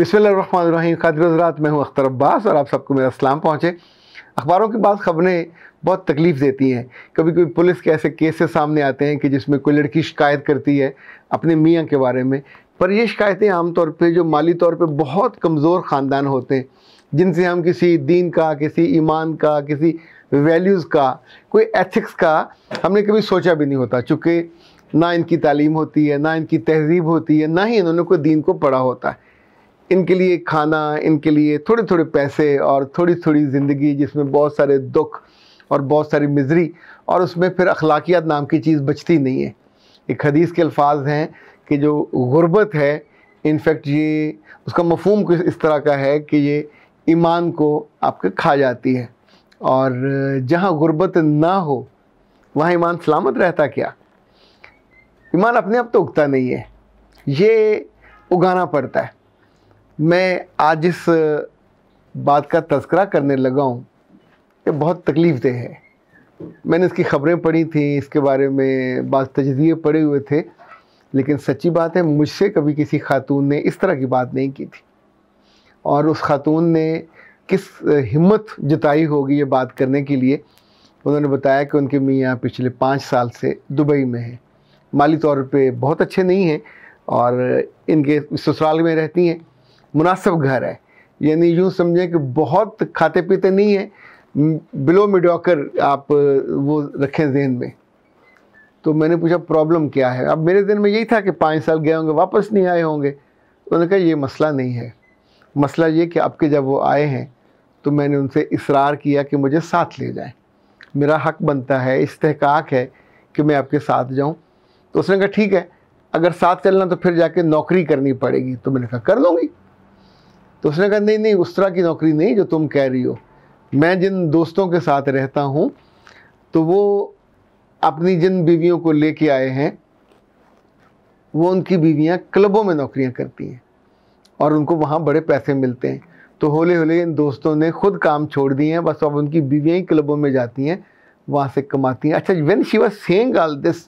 बिस्मिल्लाम खादिरजरात मैं हूँ अख्तर अब्बास और आप सबको मेरा सलाम पहुँचे अखबारों के बाद खबरें बहुत तकलीफ़ देती हैं कभी कभी पुलिस के ऐसे केसेस सामने आते हैं कि जिसमें कोई लड़की शिकायत करती है अपने मियाँ के बारे में पर ये शिकायतें आमतौर पर जो माली तौर पर बहुत कमज़ोर ख़ानदान होते हैं जिनसे हम किसी दीन का किसी ईमान का किसी वैल्यूज़ का कोई एथिक्स का हमने कभी सोचा भी नहीं होता चूँकि ना इनकी तालीम होती है ना इनकी तहजीब होती है ना ही इन्होंने कोई दीन को पढ़ा होता है इनके लिए खाना इनके लिए थोड़े थोड़े पैसे और थोड़ी थोड़ी ज़िंदगी जिसमें बहुत सारे दुख और बहुत सारी मिजरी और उसमें फिर अखलाकियात नाम की चीज़ बचती नहीं है एक हदीस के अल्फाज हैं कि जो गुर्बत है इनफेक्ट ये उसका मफहम कुछ इस तरह का है कि ये ईमान को आपके खा जाती है और जहाँ गुर्बत ना हो वहाँ ईमान सलामत रहता क्या ईमान अपने आप तो उगता नहीं है ये उगाना पड़ता है मैं आज इस बात का तस्करा करने लगा हूँ ये बहुत तकलीफ दह है मैंने इसकी ख़बरें पढ़ी थी इसके बारे में बात तजिए पड़े हुए थे लेकिन सच्ची बात है मुझसे कभी किसी खातून ने इस तरह की बात नहीं की थी और उस खातून ने किस हिम्मत जताई होगी ये बात करने के लिए उन्होंने बताया कि उनके मियाँ पिछले पाँच साल से दुबई में हैं माली तौर पे बहुत अच्छे नहीं हैं और इनके ससुराल में रहती हैं मुनासिब घर है यानी यूँ समझें कि बहुत खाते पीते नहीं है बिलो मिडॉकर आप वो रखें जहन में तो मैंने पूछा प्रॉब्लम क्या है अब मेरे दिन में यही था कि पाँच साल गए होंगे वापस नहीं आए होंगे उन्होंने कहा ये मसला नहीं है मसला ये कि आपके जब वो आए हैं तो मैंने उनसे इसरार किया कि मुझे साथ ले जाएं मेरा हक बनता है इस्तेकाक है कि मैं आपके साथ जाऊं तो उसने कहा ठीक है अगर साथ चलना तो फिर जाके नौकरी करनी पड़ेगी तो मैंने कहा कर लूँगी तो उसने कहा नहीं नहीं उस तरह की नौकरी नहीं जो तुम कह रही हो मैं जिन दोस्तों के साथ रहता हूँ तो वो अपनी जिन बीवियों को लेके आए हैं वो उनकी बीवियाँ क्लबों में नौकरियाँ करती हैं और उनको वहाँ बड़े पैसे मिलते हैं तो होले होले इन दोस्तों ने खुद काम छोड़ दिए हैं बस अब उनकी बीवियाँ ही क्लबों में जाती हैं वहाँ से कमाती हैं अच्छा when she was saying all this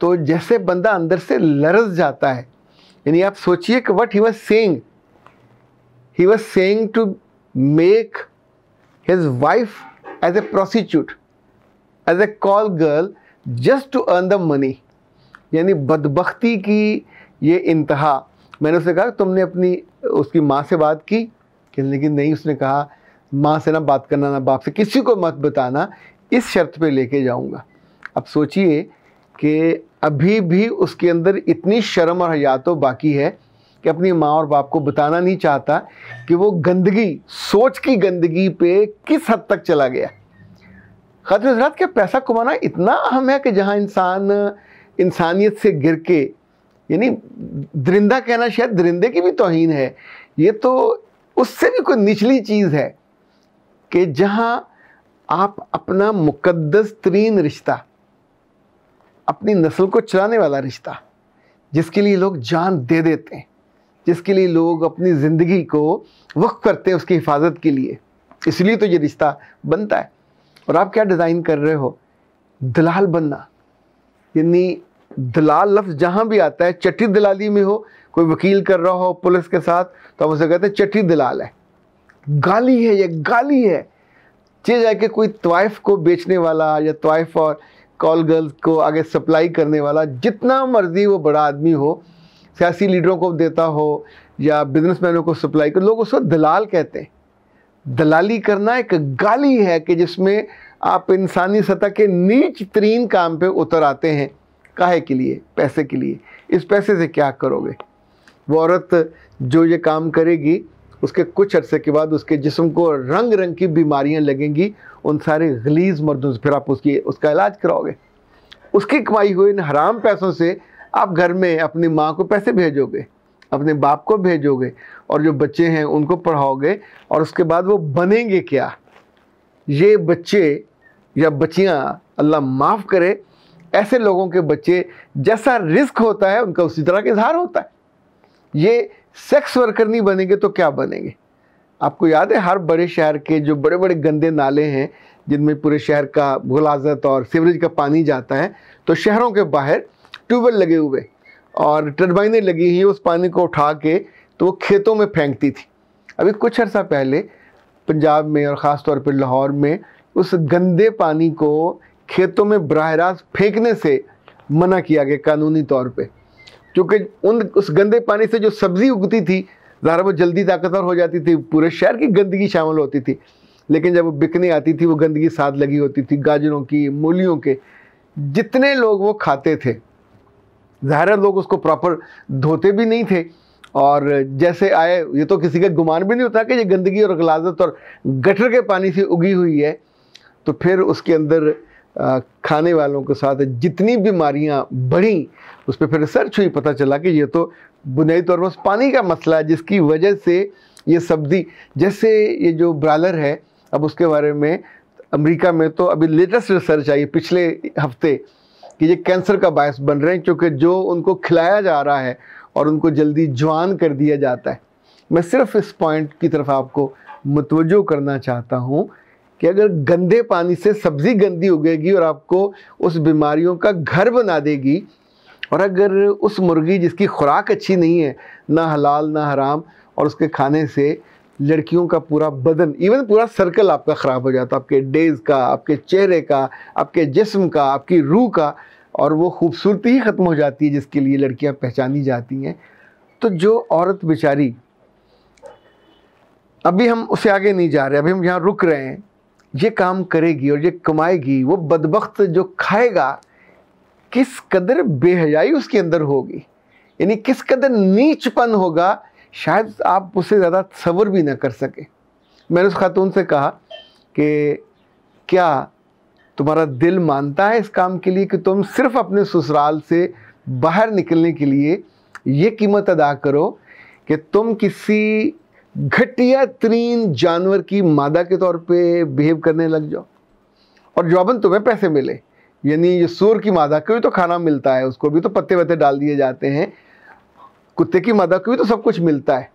तो जैसे बंदा अंदर से लरस जाता है यानी आप सोचिए कि what he was saying he was saying to make his wife as a prostitute, as a call girl, just to earn the money. यानी बदबख्ती की ये इंतहा मैंने उससे कहा तुमने अपनी उसकी माँ से बात की कि लेकिन नहीं उसने कहा माँ से ना बात करना ना बाप से किसी को मत बताना इस शर्त पे लेके जाऊँगा अब सोचिए कि अभी भी उसके अंदर इतनी शर्म और हया तो बाकी है कि अपनी माँ और बाप को बताना नहीं चाहता कि वो गंदगी सोच की गंदगी पे किस हद तक चला गया खातिर हजरात क्या पैसा कमाना इतना अहम है कि जहाँ इंसान इंसानियत से गिर के यानी दरिंदा कहना शायद दरिंदे की भी तोहन है ये तो उससे भी कोई निचली चीज़ है कि जहाँ आप अपना मुकदस तरीन रिश्ता अपनी नस्ल को चलाने वाला रिश्ता जिसके लिए लोग जान दे देते हैं जिसके लिए लोग अपनी ज़िंदगी को वक्फ करते हैं उसकी हिफाजत के लिए इसलिए तो ये रिश्ता बनता है और आप क्या डिज़ाइन कर रहे हो दलाल बनना यानी दलाल लफ्ज़ जहाँ भी आता है चट्टी दलाली में हो कोई वकील कर रहा हो पुलिस के साथ तो हम उसे कहते हैं चट्टी दलाल है गाली है या गाली है चे जाके कोई तवाइफ को बेचने वाला या तवाइफ और कॉल गर्ल्स को आगे सप्लाई करने वाला जितना मर्जी वो बड़ा आदमी हो सियासी लीडरों को देता हो या बिजनेसमैनों को सप्लाई कर लोग उसको दलाल कहते हैं दलाली करना एक गाली है कि जिसमें आप इंसानी सतह के नीच तरीन काम पे उतर आते हैं काहे के लिए पैसे के लिए इस पैसे से क्या करोगे वो औरत जो ये काम करेगी उसके कुछ अरसे के बाद उसके जिस्म को रंग रंग की बीमारियां लगेंगी उन सारे गलीज मर्दों से फिर आप उसकी उसका इलाज कराओगे उसकी कमाई हुई इन हराम पैसों से आप घर में अपनी माँ को पैसे भेजोगे अपने बाप को भेजोगे और जो बच्चे हैं उनको पढ़ाओगे और उसके बाद वो बनेंगे क्या ये बच्चे या बच्चियाँ अल्लाह माफ़ करे ऐसे लोगों के बच्चे जैसा रिस्क होता है उनका उसी तरह का इजहार होता है ये सेक्स वर्कर नहीं बनेंगे तो क्या बनेंगे आपको याद है हर बड़े शहर के जो बड़े बड़े गंदे नाले हैं जिनमें पूरे शहर का गुलाजत और सीवरेज का पानी जाता है तो शहरों के बाहर ट्यूबवेल लगे हुए और टर्बाइनें लगी हुई उस पानी को उठा के तो वो खेतों में फेंकती थी अभी कुछ अर्सा पहले पंजाब में और ख़ास तौर पर लाहौर में उस गंदे पानी को खेतों में बरह रास्त फेंकने से मना किया गया कानूनी तौर पर क्योंकि उन उस गंदे पानी से जो सब्ज़ी उगती थी ज़्यादा वो जल्दी ताकतवर हो जाती थी पूरे शहर की गंदगी शामिल होती थी लेकिन जब वो बिकने आती थी वो गंदगी साथ लगी होती थी गाजरों की मूलियों के जितने लोग वो खाते थे ज़ाहिर लोग उसको प्रॉपर धोते भी नहीं थे और जैसे आए ये तो किसी का गुमान भी नहीं होता कि ये गंदगी और गलाजत और गटर के पानी से उगी हुई है तो फिर उसके अंदर खाने वालों के साथ जितनी बीमारियां बढ़ी उस पर फिर रिसर्च हुई पता चला कि ये तो बुनियादी तौर पर पानी का मसला है जिसकी वजह से ये सब्ज़ी जैसे ये जो ब्रालर है अब उसके बारे में अमेरिका में तो अभी लेटेस्ट रिसर्च आई पिछले हफ्ते कि ये कैंसर का बायस बन रहे हैं क्योंकि जो उनको खिलाया जा रहा है और उनको जल्दी जवान कर दिया जाता है मैं सिर्फ इस पॉइंट की तरफ आपको मतवजो करना चाहता हूँ कि अगर गंदे पानी से सब्ज़ी गंदी उगेगी और आपको उस बीमारियों का घर बना देगी और अगर उस मुर्गी जिसकी खुराक अच्छी नहीं है ना हलाल ना हराम और उसके खाने से लड़कियों का पूरा बदन इवन पूरा सर्कल आपका ख़राब हो जाता है आपके डेज का आपके चेहरे का आपके जिस्म का आपकी रूह का और वो खूबसूरती ही ख़त्म हो जाती है जिसके लिए लड़कियां पहचानी जाती हैं तो जो औरत बेचारी अभी हम उसे आगे नहीं जा रहे अभी हम यहाँ रुक रहे हैं ये काम करेगी और ये कमाएगी वो बदबخت जो खाएगा किस कदर बेहयाई उसके अंदर होगी यानी किस कदर नीचपन होगा शायद आप उससे ज़्यादा सब्र भी ना कर सके मैंने उस खातून से कहा कि क्या तुम्हारा दिल मानता है इस काम के लिए कि तुम सिर्फ अपने ससुराल से बाहर निकलने के लिए ये कीमत अदा करो कि तुम किसी घटिया तरीन जानवर की मादा के तौर पे बिहेव करने लग जाओ और जॉबन तुम्हें पैसे मिले यानी ये सूर की मादा को भी तो खाना मिलता है उसको भी तो पत्ते वत्ते डाल दिए जाते हैं कुत्ते की मादा को भी तो सब कुछ मिलता है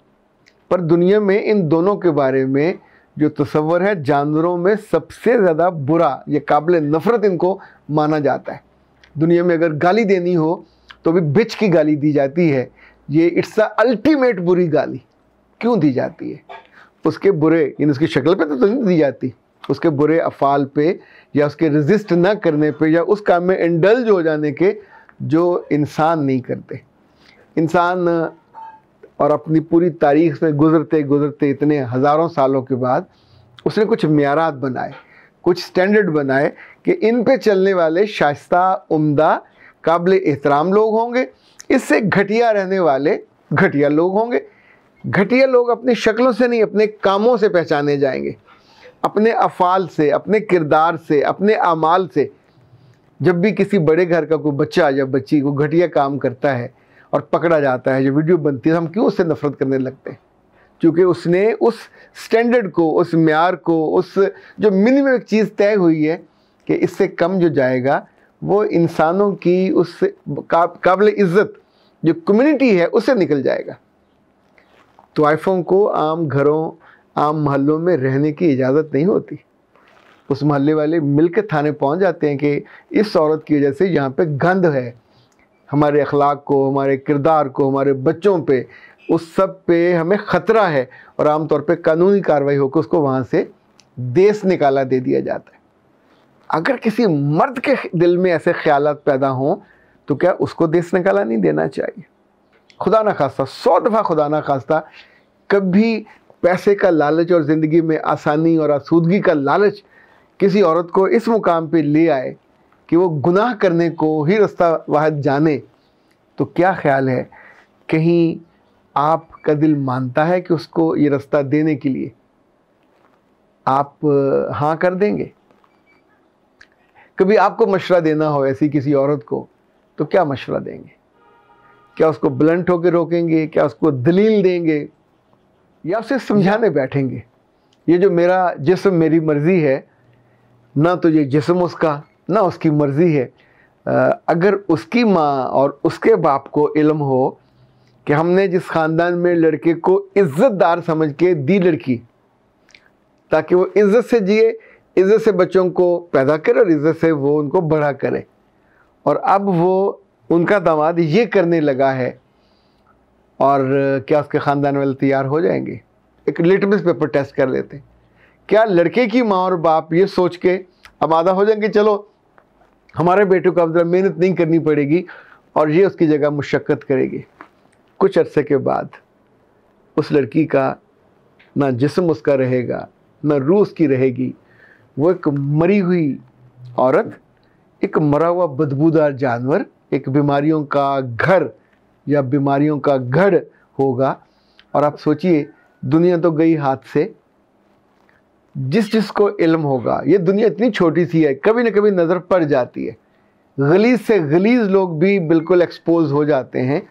पर दुनिया में इन दोनों के बारे में जो तस्वर है जानवरों में सबसे ज़्यादा बुरा ये काबिल नफ़रत इनको माना जाता है दुनिया में अगर गाली देनी हो तो भी बिच की गाली दी जाती है ये इट्स अ अल्टीमेट बुरी गाली क्यों दी जाती है उसके बुरे यानी उसकी शक्ल पे तो, तो नहीं दी जाती उसके बुरे अफ़ाल पे या उसके रजिस्ट ना करने पे या उस काम में इंडल्ज हो जाने के जो इंसान नहीं करते इंसान और अपनी पूरी तारीख में गुजरते गुजरते इतने हज़ारों सालों के बाद उसने कुछ म्यारात बनाए कुछ स्टैंडर्ड बनाए कि इन पे चलने वाले शाइस्ता उम्दा काबिल एहतराम लोग होंगे इससे घटिया रहने वाले घटिया लोग होंगे घटिया लोग अपनी शक्लों से नहीं अपने कामों से पहचाने जाएंगे अपने अफ़ाल से अपने किरदार से अपने अमाल से जब भी किसी बड़े घर का कोई बच्चा या बच्ची को घटिया काम करता है और पकड़ा जाता है जो वीडियो बनती है तो हम क्यों उससे नफरत करने लगते हैं क्योंकि उसने उस स्टैंडर्ड को उस मैार को उस जो मिनिमम एक चीज़ तय हुई है कि इससे कम जो जाएगा वो इंसानों की उस काबिल इज़्ज़त जो कम्युनिटी है उससे निकल जाएगा तोहफ़ों को आम घरों आम महलों में रहने की इजाज़त नहीं होती उस महल्ले वाले मिलकर थाने पहुंच जाते हैं कि इस औरत की वजह से यहाँ पे गंध है हमारे अखलाक को हमारे किरदार को हमारे बच्चों पे उस सब पे हमें ख़तरा है और आमतौर पे कानूनी कार्रवाई होकर उसको वहाँ से देश निकाला दे दिया जाता है अगर किसी मर्द के दिल में ऐसे ख्याल पैदा हों तो क्या उसको देश निकाला नहीं देना चाहिए खुदा ना खास्ता सौ दफ़ा खुदा ना खास्ता कभी पैसे का लालच और ज़िंदगी में आसानी और आसूदगी का लालच किसी औरत को इस मुकाम पे ले आए कि वो गुनाह करने को ही रास्ता वाहद जाने तो क्या ख्याल है कहीं आपका दिल मानता है कि उसको ये रास्ता देने के लिए आप हाँ कर देंगे कभी आपको मशवरा देना हो ऐसी किसी औरत को तो क्या मशवरा देंगे क्या उसको ब्लंट होकर रोकेंगे क्या उसको दलील देंगे या उसे समझाने बैठेंगे ये जो मेरा जिसम मेरी मर्ज़ी है ना तो ये जिसम उसका ना उसकी मर्ज़ी है अगर उसकी माँ और उसके बाप को इल्म हो कि हमने जिस ख़ानदान में लड़के को इज़्ज़तदार समझ के दी लड़की ताकि वो इज़्ज़त से जिए इज़्ज़त से बच्चों को पैदा करे और इज़्ज़त से वो उनको बड़ा करे और अब वो उनका दामाद ये करने लगा है और क्या उसके ख़ानदान वाले तैयार हो जाएंगे एक लिटमस पेपर टेस्ट कर लेते हैं क्या लड़के की माँ और बाप ये सोच के अब आधा हो जाएंगे चलो हमारे बेटे को अब ज़रा मेहनत नहीं करनी पड़ेगी और ये उसकी जगह मुशक्क़त करेगी कुछ अरसे के बाद उस लड़की का ना जिसम उसका रहेगा ना रूह उसकी रहेगी वो एक मरी हुई औरत एक मरा हुआ बदबूदार जानवर एक बीमारियों का घर या बीमारियों का गढ़ होगा और आप सोचिए दुनिया तो गई हाथ से जिस जिस को इल्म होगा ये दुनिया इतनी छोटी सी है कभी ना कभी नज़र पड़ जाती है गलीज से गलीज लोग भी बिल्कुल एक्सपोज हो जाते हैं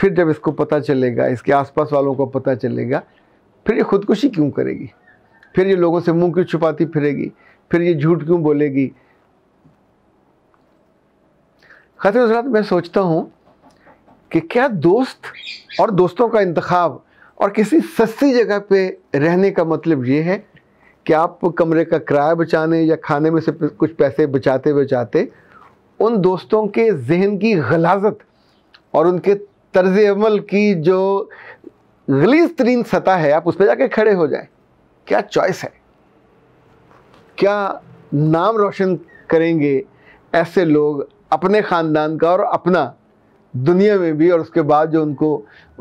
फिर जब इसको पता चलेगा इसके आसपास वालों को पता चलेगा फिर ये खुदकुशी क्यों करेगी फिर ये लोगों से मुंह क्यों छुपाती फिरेगी फिर ये झूठ क्यों बोलेगी खातिर हजरात मैं सोचता हूँ कि क्या दोस्त और दोस्तों का इंतखब और किसी सस्ती जगह पे रहने का मतलब ये है कि आप कमरे का किराया बचाने या खाने में से कुछ पैसे बचाते बचाते उन दोस्तों के जहन की गलाजत और उनके तर्ज अमल की जो गलीज तरीन सतह है आप उस पर जाके खड़े हो जाए क्या चॉइस है क्या नाम रोशन करेंगे ऐसे लोग अपने ख़ानदान का और अपना दुनिया में भी और उसके बाद जो उनको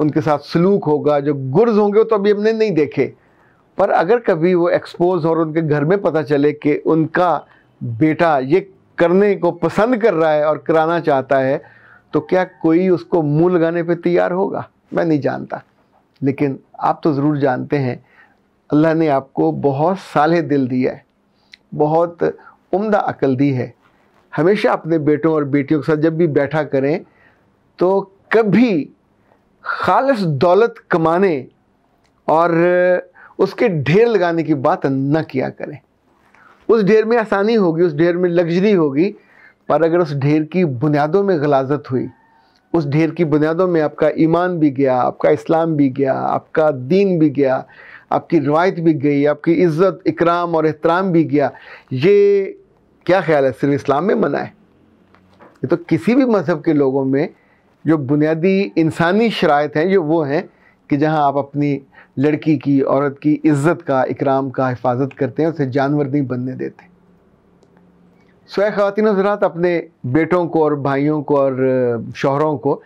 उनके साथ सलूक होगा जो गुर्ज होंगे वो तो अभी हमने नहीं देखे पर अगर कभी वो एक्सपोज और उनके घर में पता चले कि उनका बेटा ये करने को पसंद कर रहा है और कराना चाहता है तो क्या कोई उसको मुंह लगाने पे तैयार होगा मैं नहीं जानता लेकिन आप तो ज़रूर जानते हैं अल्लाह ने आपको बहुत साले दिल दिया है बहुत उम्दा अकल दी है हमेशा अपने बेटों और बेटियों के साथ जब भी बैठा करें तो कभी खालस दौलत कमाने और उसके ढेर लगाने की बात न किया करें उस ढेर में आसानी होगी उस ढेर में लग्जरी होगी पर अगर उस ढेर की बुनियादों में गलाजत हुई उस ढेर की बुनियादों में आपका ईमान भी गया आपका इस्लाम भी गया आपका दीन भी गया आपकी रवायत भी गई आपकी इज़्ज़त इकराम और एहतराम भी गया ये क्या ख्याल है सिर्फ इस्लाम में मना है ये तो किसी भी मज़हब के लोगों में जो बुनियादी इंसानी शरात हैं जो वो हैं कि जहाँ आप अपनी लड़की की औरत की इज्जत का इकराम का हिफाजत करते हैं उसे जानवर नहीं बनने देते सोए खातिन हजरात अपने बेटों को और भाइयों को और शोहरों को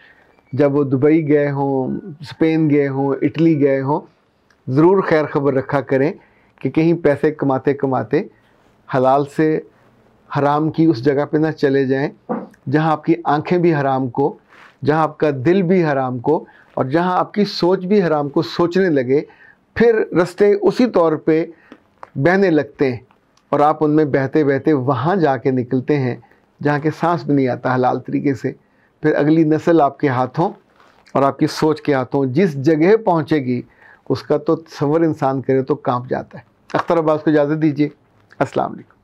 जब वो दुबई गए हों स्पेन गए हों इटली गए हों ज़रूर खैर खबर रखा करें कि कहीं पैसे कमाते कमाते हलाल से हराम की उस जगह पे ना चले जाएं जहां आपकी आंखें भी हराम को जहाँ आपका दिल भी हराम को और जहाँ आपकी सोच भी हराम को सोचने लगे फिर रस्ते उसी तौर पे बहने लगते हैं और आप उनमें बहते बहते वहाँ जा के निकलते हैं जहाँ के सांस भी नहीं आता हलाल तरीके से फिर अगली नस्ल आपके हाथों और आपकी सोच के हाथों जिस जगह पहुँचेगी उसका तो सवर इंसान करे तो कांप जाता है अख्तर अब्बास को इजाज़त दीजिए अस्सलाम वालेकुम